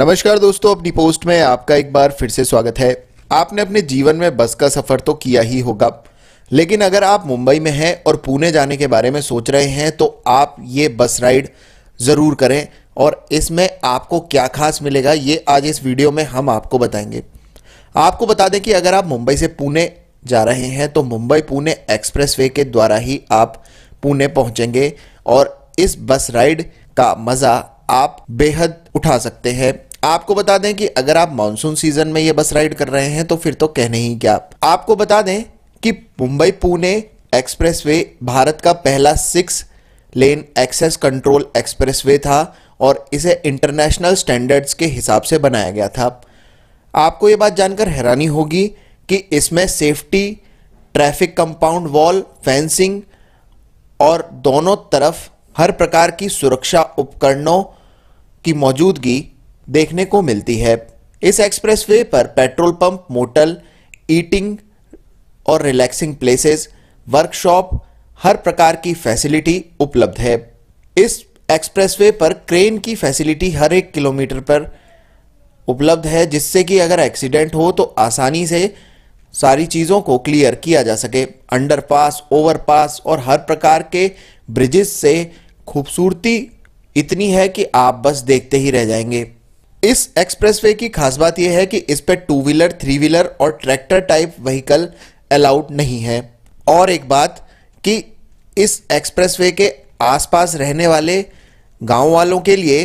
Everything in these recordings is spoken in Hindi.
नमस्कार दोस्तों अपनी पोस्ट में आपका एक बार फिर से स्वागत है आपने अपने जीवन में बस का सफर तो किया ही होगा लेकिन अगर आप मुंबई में हैं और पुणे जाने के बारे में सोच रहे हैं तो आप ये बस राइड ज़रूर करें और इसमें आपको क्या खास मिलेगा ये आज इस वीडियो में हम आपको बताएंगे आपको बता दें कि अगर आप मुंबई से पुणे जा रहे हैं तो मुंबई पुणे वे के द्वारा ही आप पुणे पहुंचेंगे और इस बस राइड का मज़ा आप बेहद उठा सकते हैं आपको बता दें कि अगर आप मानसून सीजन में ये बस राइड कर रहे हैं तो फिर तो कहने ही क्या आपको बता दें कि मुंबई पुणे एक्सप्रेसवे भारत का पहला six lane access control expressway था और इसे इंटरनेशनल स्टैंडर्ड्स के हिसाब से बनाया गया था आपको ये बात जानकर हैरानी होगी कि इसमें safety traffic compound wall fencing और दोनों तरफ हर प्रकार की सुरक्षा उपकरणों की मौजूदगी देखने को मिलती है इस एक्सप्रेसवे पर पेट्रोल पंप मोटल ईटिंग और रिलैक्सिंग प्लेसेस वर्कशॉप हर प्रकार की फैसिलिटी उपलब्ध है इस एक्सप्रेसवे पर क्रेन की फैसिलिटी हर एक किलोमीटर पर उपलब्ध है जिससे कि अगर एक्सीडेंट हो तो आसानी से सारी चीज़ों को क्लियर किया जा सके अंडरपास ओवरपास और हर प्रकार के ब्रिजेस से खूबसूरती इतनी है कि आप बस देखते ही रह जाएंगे इस एक्सप्रेसवे की खास बात यह है कि इस पर टू व्हीलर थ्री व्हीलर और ट्रैक्टर टाइप व्हीकल अलाउड नहीं है और एक बात कि इस एक्सप्रेसवे के आसपास रहने वाले गांव वालों के लिए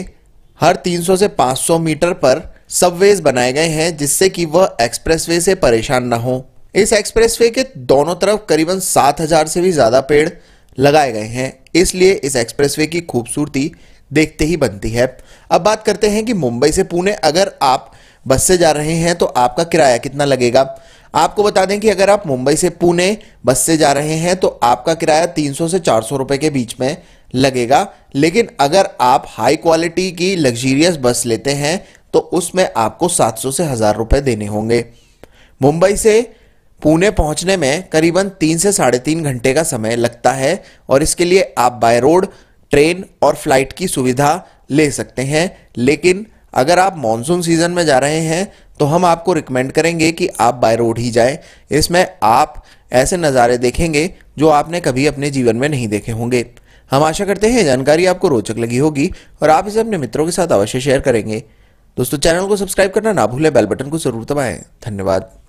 हर 300 से 500 मीटर पर सबवेज बनाए गए हैं जिससे कि वह एक्सप्रेसवे से परेशान ना हो इस एक्सप्रेसवे के दोनों तरफ करीबन 7000 से भी ज़्यादा पेड़ लगाए गए हैं इसलिए इस एक्सप्रेसवे की खूबसूरती देखते ही बनती है अब बात करते हैं कि मुंबई से पुणे अगर आप बस से जा रहे हैं तो आपका किराया कितना लगेगा आपको बता दें कि अगर आप मुंबई से पुणे बस से जा रहे हैं तो आपका किराया 300 से 400 रुपए के बीच में लगेगा लेकिन अगर आप हाई क्वालिटी की लग्जीरियस बस लेते हैं तो उसमें आपको 700 से हज़ार रुपये देने होंगे मुंबई से पुणे पहुंचने में करीबन तीन से साढ़े तीन घंटे का समय लगता है और इसके लिए आप बाय रोड ट्रेन और फ्लाइट की सुविधा ले सकते हैं लेकिन अगर आप मानसून सीजन में जा रहे हैं तो हम आपको रिकमेंड करेंगे कि आप बाय रोड ही जाएं इसमें आप ऐसे नज़ारे देखेंगे जो आपने कभी अपने जीवन में नहीं देखे होंगे हम आशा करते हैं जानकारी आपको रोचक लगी होगी और आप इसे अपने मित्रों के साथ अवश्य शेयर करेंगे दोस्तों चैनल को सब्सक्राइब करना ना भूलें बेल बटन को जरूर दबाएं धन्यवाद